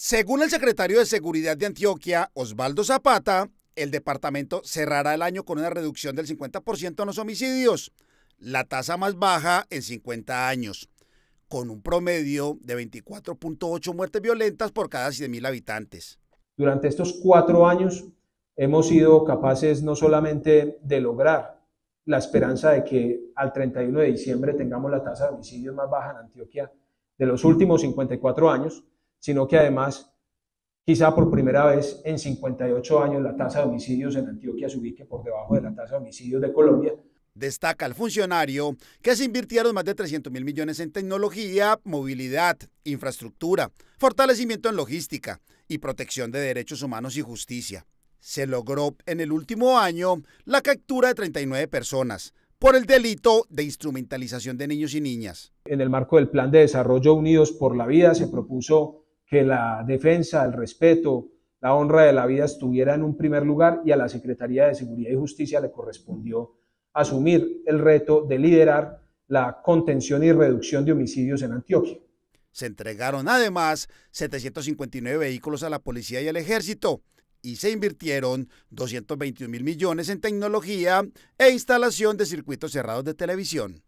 Según el secretario de Seguridad de Antioquia, Osvaldo Zapata, el departamento cerrará el año con una reducción del 50% en los homicidios, la tasa más baja en 50 años, con un promedio de 24.8 muertes violentas por cada 100.000 habitantes. Durante estos cuatro años hemos sido capaces no solamente de lograr la esperanza de que al 31 de diciembre tengamos la tasa de homicidios más baja en Antioquia de los últimos 54 años, sino que además, quizá por primera vez en 58 años, la tasa de homicidios en Antioquia se ubique por debajo de la tasa de homicidios de Colombia, Destaca el funcionario que se invirtieron más de 300 mil millones en tecnología, movilidad, infraestructura, fortalecimiento en logística y protección de derechos humanos y justicia. Se logró en el último año la captura de 39 personas por el delito de instrumentalización de niños y niñas. En el marco del Plan de Desarrollo Unidos por la Vida se propuso que la defensa, el respeto, la honra de la vida estuviera en un primer lugar y a la Secretaría de Seguridad y Justicia le correspondió asumir el reto de liderar la contención y reducción de homicidios en Antioquia. Se entregaron además 759 vehículos a la policía y al ejército y se invirtieron 221 mil millones en tecnología e instalación de circuitos cerrados de televisión.